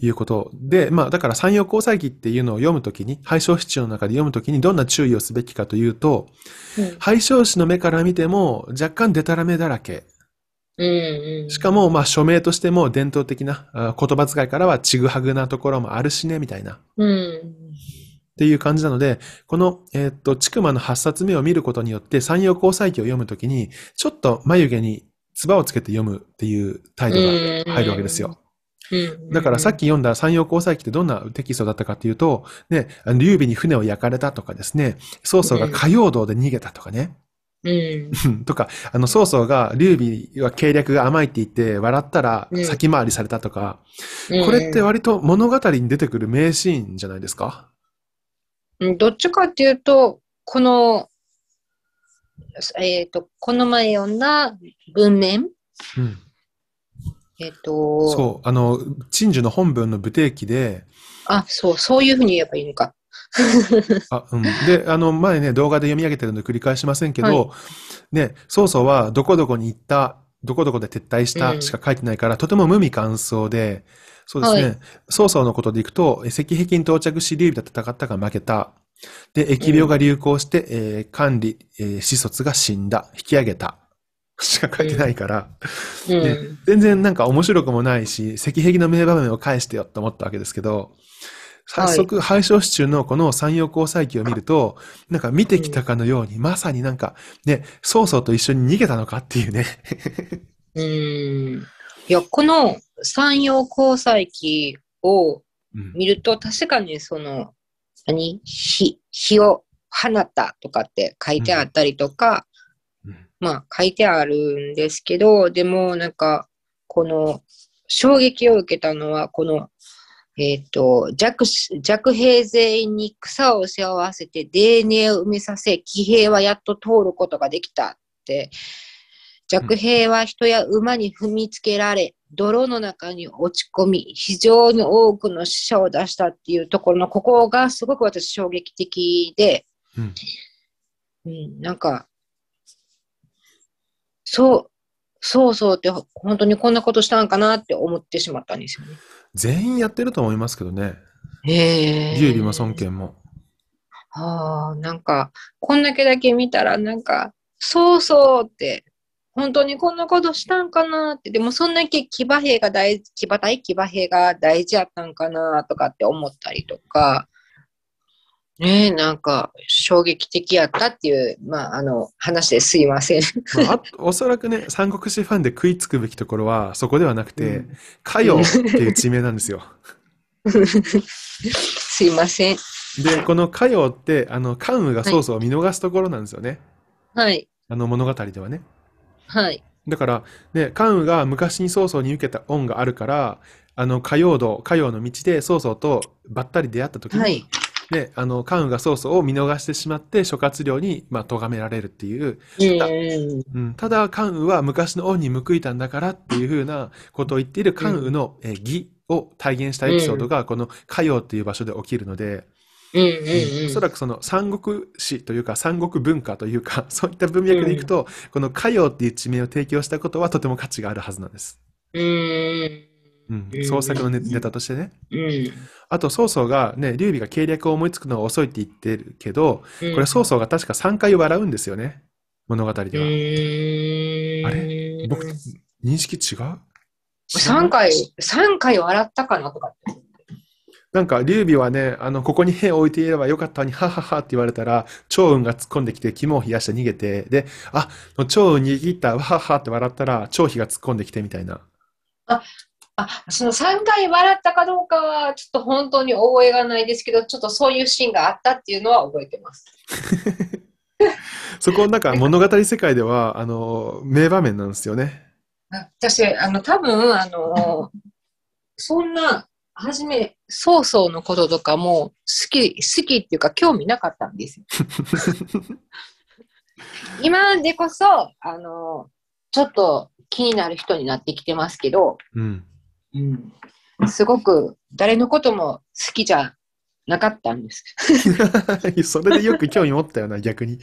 いうことで、まあ、だから三陽交際記っていうのを読むときに、廃消室の中で読むときにどんな注意をすべきかというと、うん、廃の目から見ても若干デタラメだらけ。うんうん、しかも、まあ、署名としても伝統的な言葉遣いからはちぐはぐなところもあるしね、みたいな。うん、っていう感じなので、この、えー、っと、ちくまの8冊目を見ることによって、山陽交際記を読むときに、ちょっと眉毛に唾をつけて読むっていう態度が入るわけですよ。だからさっき読んだ山陽交際記ってどんなテキストだったかっていうと、ね、劉備に船を焼かれたとかですね、曹操が火曜道で逃げたとかね。うん、とか、あの、曹操が、劉備は計略が甘いって言って、笑ったら先回りされたとか、うん、これって割と物語に出てくる名シーンじゃないですか、うん、どっちかっていうと、この、えっ、ー、と、この前読んだ文面、うんえっ、と。そう、あの、鎮守の本文の武定記で。あ、そう、そういうふうに言えばいいのか。あうん、で、あの、前ね、動画で読み上げてるので繰り返しませんけど、はい、ね、曹操はどこどこに行った、どこどこで撤退したしか書いてないから、うん、とても無味乾燥で、そうですね、はい、曹操のことでいくと、石壁に到着し、劉備と戦ったが負けた。で、疫病が流行して、うん、えー、管理、えー、子卒が死んだ、引き上げた。しか書いてないから、ううん、全然なんか面白くもないし、石壁の名場面を返してよと思ったわけですけど、早速、廃消子中のこの山陽交際記を見ると、なんか見てきたかのように、うん、まさになんか、ね、曹操と一緒に逃げたのかっていうね。うん。いや、この山陽交際記を見ると、うん、確かにその、何火、火を放ったとかって書いてあったりとか、まあ書いてあるんですけど、でもなんか、この衝撃を受けたのは、この、えっ、ー、と、弱、弱兵全員に草を背負わせて泥 n を埋めさせ、騎兵はやっと通ることができたって、弱兵は人や馬に踏みつけられ、泥の中に落ち込み、非常に多くの死者を出したっていうところの、ここがすごく私衝撃的で、うん、うん、なんか、そう、そうそうって、本当にこんなことしたんかなって思ってしまったんですよね。全員やってると思いますけどね。ええー。劉備も孫権も。ああ、なんか、こんだけだけ見たら、なんか、そうそうって、本当にこんなことしたんかなって、でもそんだけ騎馬兵が大、騎馬隊騎馬兵が大事やったんかなとかって思ったりとか、ねえ、なんか衝撃的やったっていう、まあ、あの話ですいません、まあ、おそらくね、三国志ファンで食いつくべきところはそこではなくて、うん、っていう地名なんですよ。すいません。で、このかよって、あの、関羽が曹操を見逃すところなんですよね。はい。あの物語ではね。はい。だから、ね、関羽が昔に曹操に受けた恩があるから、あの、火曜道、火曜の道で曹操とばったり出会った時に、はいで、あの、関羽が曹操を見逃してしまって諸葛亮に、まあ、咎められるっていう。ただ、うん、ただ関羽は昔の恩に報いたんだからっていうふうなことを言っている関羽の、うん、え義を体現したエピソードが、この歌謡っていう場所で起きるので、おそらくその三国史というか三国文化というか そういった文脈でいくと、うん、この「歌謡」っていう地名を提供したことはとても価値があるはずなんです。うんうん、創作のネ,、タとしてね。あと、曹操がね、劉備が計略を思いつくのが遅いって言ってるけど、これ曹操が確か3回笑うんですよね、物語では。えー、あれ僕、認識違う ?3 回、3回笑ったかなとかって。なんか、劉備はね、あの、ここに兵を置いていればよかったに、はははって言われたら、趙雲が突っ込んできて、肝を冷やして逃げて、で、あ、趙雲握げった、わははって笑ったら、趙飛が突っ込んできてみたいな。あ、あ、その3回笑ったかどうかは、ちょっと本当に覚えがないですけど、ちょっとそういうシーンがあったっていうのは覚えてます。そこなんか物語世界では、あの、名場面なんですよね。私、あの、多分、あの、そんな、初め、曹操のこととかも好き、好きっていうか興味なかったんですよ。今でこそ、あの、ちょっと気になる人になってきてますけど、うんうん、すごく誰のことも好きじゃなかったんです。それでよく興味持ったよな、逆に。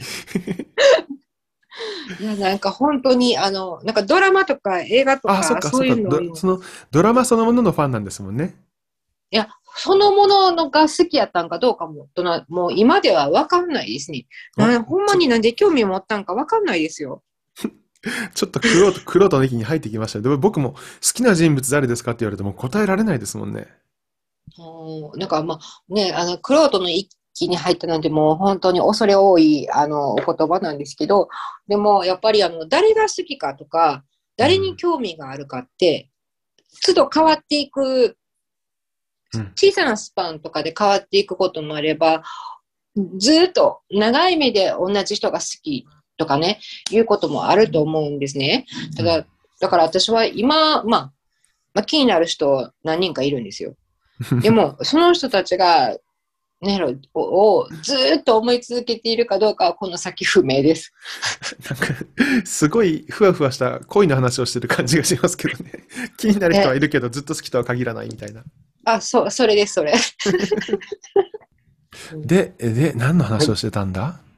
いやなんか本当にあのなんかドラマとか映画とかそういうのそのドラマそのもののファンなんですもんね。いやそのもののが好きやったんかどうかももう今では分かんないですね。ほんまになんで興味持ったんか分かんないですよ。ちょっと黒と、黒との域に入ってきました。でも僕も好きな人物誰ですかって言われても答えられないですもんね。うん、なんかまあね、あの、黒との域に入ったなんてもう本当に恐れ多い、あの、お言葉なんですけど、でもやっぱりあの、誰が好きかとか、誰に興味があるかって、都度変わっていく、小さなスパンとかで変わっていくこともあれば、ずっと長い目で同じ人が好きとかね、いうこともあると思うんですね。ただ、だから私は今、まあ、まあ、気になる人何人かいるんですよ。でも、その人たちが、ね、をずっと思い続けているかどうかはこの先不明です。なんか、すごいふわふわした恋の話をしてる感じがしますけどね。気になる人はいるけど、ずっと好きとは限らないみたいな。あ、そう、それです、それ。で、で、何の話をしてたんだ、はい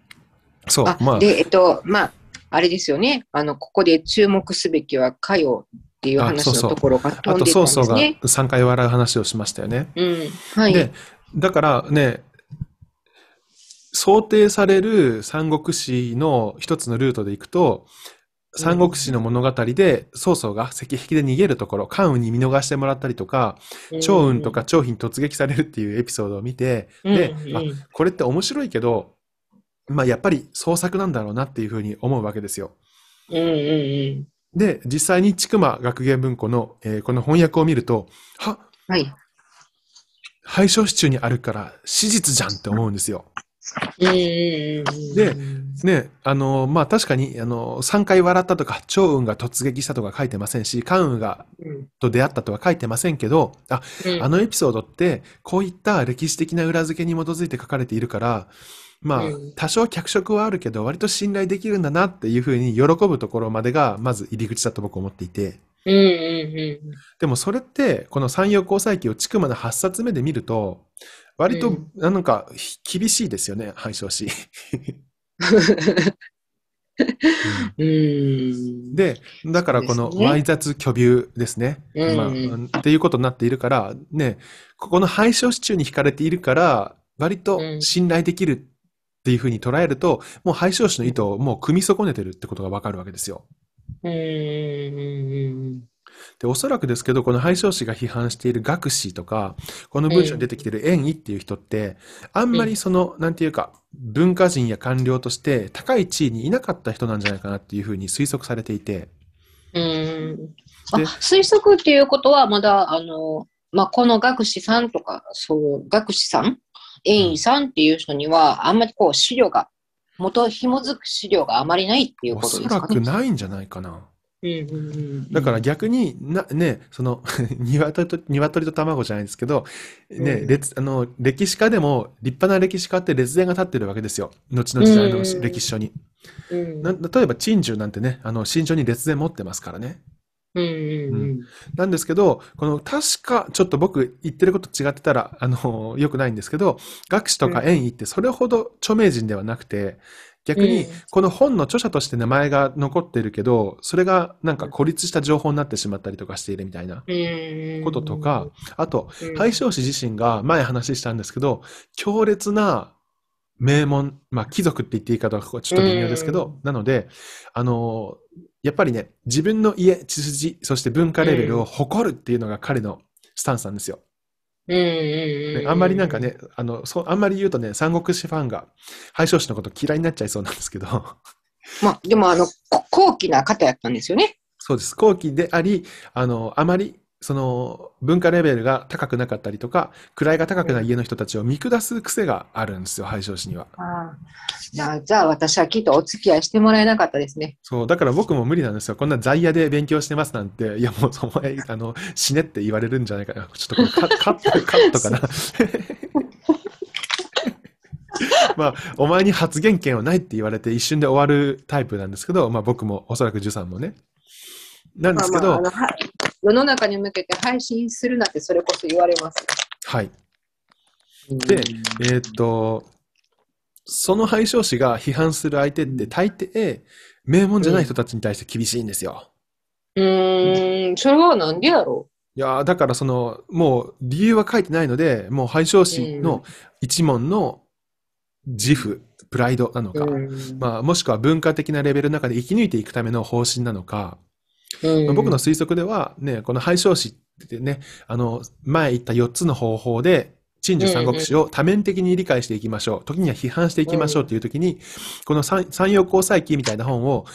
そう。まあ、で、えっと、まあ、あれですよね。あの、ここで注目すべきは、かよっていう話のところが飛んでたんです、ね、あと、そうそうが3回笑う話をしましたよね。うん。はい。で、だからね、想定される三国志の一つのルートで行くと、三国志の物語で曹操が石壁で逃げるところ、関羽に見逃してもらったりとか、趙雲とか趙飛に突撃されるっていうエピソードを見て、で、あ、これって面白いけど、まあ、やっぱり創作なんだろうなっていうふうに思うわけですよ。うんうんうん、で、実際に千曲学芸文庫の、えー、この翻訳を見ると、ははい。廃書支柱にあるから史実じゃんって思うんですよ。で、ね、あの、まあ、確かに、あの、3回笑ったとか、趙雲が突撃したとか書いてませんし、関雲が、と出会ったとは書いてませんけど、あ、あのエピソードって、こういった歴史的な裏付けに基づいて書かれているから、まあ、多少脚色はあるけど、割と信頼できるんだなっていうふうに喜ぶところまでが、まず入り口だと僕思っていて。でもそれってこの山陽交際記をくまの8冊目で見ると割となんか厳しいですよね配消し。でだからこのわい雑巨流ですね、っていうことになっているからねここの配消し中に惹かれているから割と信頼できるっていうふうに捉えると、もう廃止士の意図をもう組み損ねてるってことがわかるわけですよ。で、おそらくですけど、この廃止士が批判している学士とか、この文章に出てきてる演技っていう人って、あんまりその、なんていうか、文化人や官僚として高い地位にいなかった人なんじゃないかなっていうふうに推測されていて。うん。あ、推測っていうことは、まだ、あの、まあ、この学士さんとか、そう、学士さん委員さんっていう人には、あんまりこう資料が、元紐づく資料があまりないっていうことですか、ね、おそらくないんじゃないかな。だから逆にな、ね、その 鶏と、鶏と卵じゃないですけど、ね、うん、あの、歴史家でも立派な歴史家って列伝が立ってるわけですよ。後の時代の歴史書に。うん、例えば、珍獣なんてね、あの、慎重に列伝持ってますからね。なんですけど、この確か、ちょっと僕言ってること違ってたら、あの、良くないんですけど、学士とか演医ってそれほど著名人ではなくて、逆に、この本の著者として名前が残ってるけど、それがなんか孤立した情報になってしまったりとかしているみたいなこととか、あと、廃将士自身が前話したんですけど、強烈な名門、まあ貴族って言っていいかどうかちょっと微妙ですけど、なので、あの、やっぱりね、自分の家、血筋、そして文化レベルを誇るっていうのが彼のスタンスなんですよ。うんうんうん、あんまりなんかね、あの、そう、あんまり言うとね、三国志ファンが、廃将士のこと嫌いになっちゃいそうなんですけど。まあ、でもあの、高貴な方やったんですよね。そうです。高貴であり、あの、あまりその文化レベルが高くなかったりとか、位が高くない家の人たちを見下す癖があるんですよ、廃少子には。ああじゃあ私はきっとお付き合いしてもらえなかったですね。そう、だから僕も無理なんですよ。こんな在野で勉強してますなんて、いやもうお前、あの、死ねって言われるんじゃないかな。ちょっとこれカカット、カットかな。まあ、お前に発言権はないって言われて一瞬で終わるタイプなんですけど、まあ僕も、おそらくジュさんもね。なんですけど。まあまあ世の中に向けて配信するなってそれこそ言われます。はい。で、えっ、と、その配信師が批判する相手って大抵、名門じゃない人たちに対して厳しいんですよ。うん、ん、それはなんでやろういやだからその、もう理由は書いてないので、もう配信師の一門の自負、プライドなのか、まあ、もしくは文化的なレベルの中で生き抜いていくための方針なのか、うん、僕の推測では、ね、この廃焼死ってね、あの、前言った4つの方法で、陳樹三国志を多面的に理解していきましょう。時には批判していきましょうという時に、この三陽交際記みたいな本を、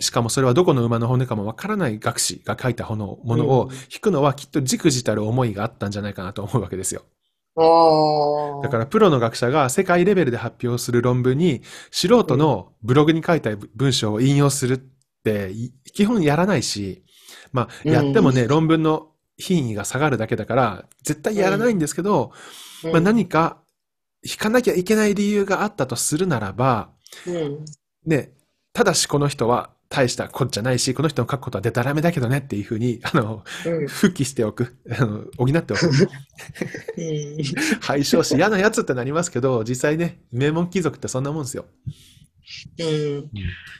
しかもそれはどこの馬の骨かもわからない学士が書いたものを引くのはきっとじくじたる思いがあったんじゃないかなと思うわけですよ。だからプロの学者が世界レベルで発表する論文に素人のブログに書いた文章を引用する、基本やらないし、まあ、やってもね、うん、論文の品位が下がるだけだから、絶対やらないんですけど、うん、まあ、何か引かなきゃいけない理由があったとするならば、うん、ね、ただしこの人は大したこっじゃないし、この人の書くことはでたらめだけどねっていうふうに、あの、うん、復帰しておく、あの補っておく。廃笑 し、嫌なやつってなりますけど、実際ね、名門貴族ってそんなもんですよ。うん。い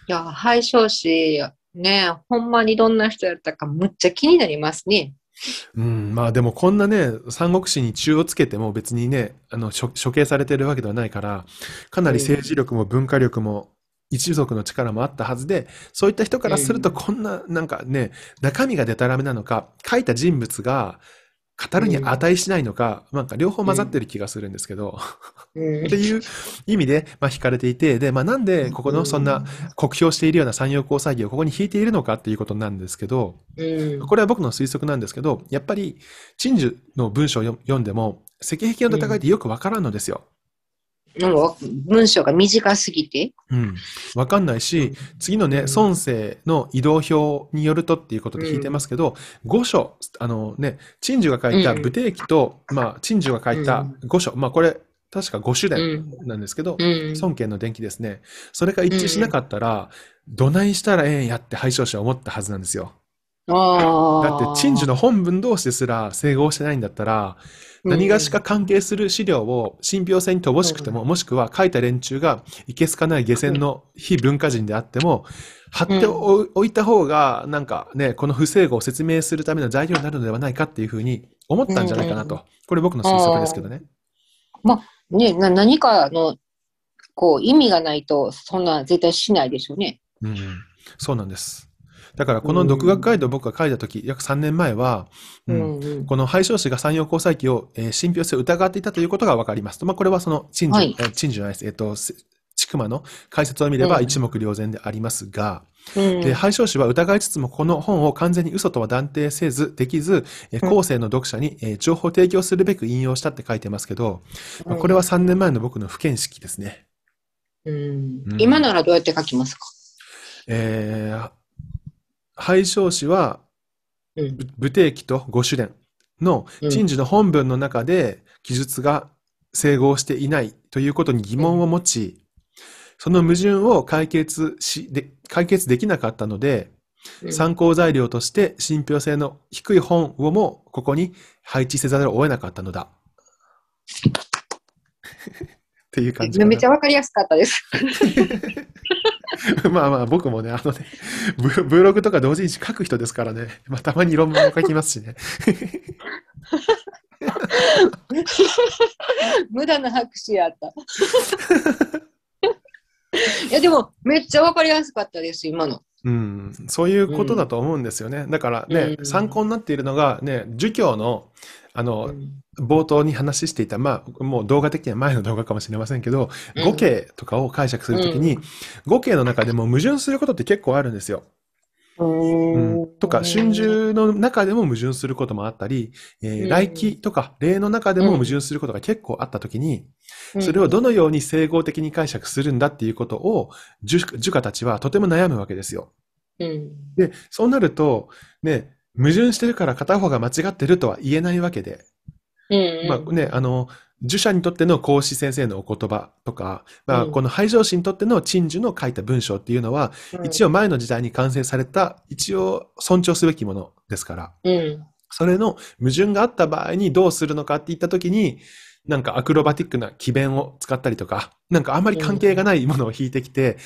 や、配信し、ね、ほんまにどんな人やったか、むっちゃ気になりますね。うん、まあでもこんなね、三国志に中をつけても別にね、あの処刑されてるわけではないから、かなり政治力も文化力も、一族の力もあったはずで、そういった人からするとこんな、なんかね、中身がでたらめなのか、書いた人物が、語るに値しないのか、うん、なんか両方混ざってる気がするんですけど、うん、っていう意味で、まあ、惹かれていて、で、まあ、なんでここのそんな酷評しているような産業交際業をここに引いているのかっていうことなんですけど、うん、これは僕の推測なんですけど、やっぱり、陳樹の文章を読んでも、石壁の戦いってよくわからんのですよ。の文章が短すぎて。うん。わかんないし、次のね、孫生の移動表によるとっていうことで聞いてますけど、五、うん、書、あのね、陳寿が書いた武帝記と、うん、まあ、陳寿が書いた五書、うん、まあこれ、確か五種伝なんですけど、孫権の伝記ですね。それが一致しなかったら、どないしたらええんやって敗勝者は思ったはずなんですよ。だって、陳述の本文同士ですら整合してないんだったら、何がしか関係する資料を信憑性に乏しくても、もしくは書いた連中がいけすかない下船の非文化人であっても、貼っておいた方が、なんかね、この不整合を説明するための材料になるのではないかっていうふうに思ったんじゃないかなと。これ僕の推測ですけどね。まあ、ね、な何かの、こう、意味がないと、そんな絶対しないでしょうね。うん、そうなんです。だからこの独学ガイドを僕が書いた時、約3年前は、うんこの配少子が山陽交際期を、えー、信憑性を疑っていたということがわかります。まあ、これはその、陳述、はい、陳述じゃないです。えっ、ー、と、ちくまの解説を見れば一目瞭然でありますが、うん、で廃少子は疑いつつもこの本を完全に嘘とは断定せずできず、え後世の読者に、え情報提供するべく引用したって書いてますけど、まあ、これは3年前の僕の不見識ですね、うん、うん、今ならどうやって書きますかえー廃聴詩は、武帝記と五種伝の陳述の本文の中で記述が整合していないということに疑問を持ち、その矛盾を解決しで解決できなかったので、参考材料として信憑性の低い本をもここに配置せざるを得なかったのだ。っていう感じめっちゃわかりやすかったです。まあまあ、僕もね、あのね、ブログとか同時に書く人ですからね、まあ、たまに論文も書きますしね。無駄な拍手やった。いや、でも、めっちゃ分かりやすかったです、今の。うん、そういうことだと思うんですよね。うん、だからね、うん、参考になっているのが、ね、儒教の、あの、うん、冒頭に話していた、まあ、もう動画的には前の動画かもしれませんけど、うん、語形とかを解釈するときに、うん、語形の中でも矛盾することって結構あるんですよ。うん、とか、春秋の中でも矛盾することもあったり、えー、来期とか、例の中でも矛盾することが結構あったときに、それをどのように整合的に解釈するんだっていうことを、儒家たちはとても悩むわけですよ。で、そうなると、ね、矛盾してるから片方が間違ってるとは言えないわけで、うんうん、まあね、あの、儒者にとっての孔子先生のお言葉とか、まあ、この廃城氏にとっての陳樹の書いた文章っていうのは、一応前の時代に完成された、一応尊重すべきものですから、うん、それの矛盾があった場合にどうするのかって言ったときに、なんかアクロバティックな奇弁を使ったりとか、なんかあんまり関係がないものを引いてきて、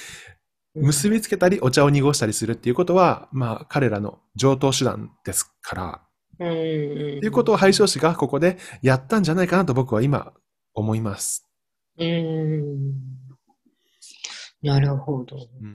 結びつけたりお茶を濁したりするっていうことは、まあ、彼らの上等手段ですから、うんっていうことを廃止士がここでやったんじゃないかなと僕は今思います。うん。なるほど。うん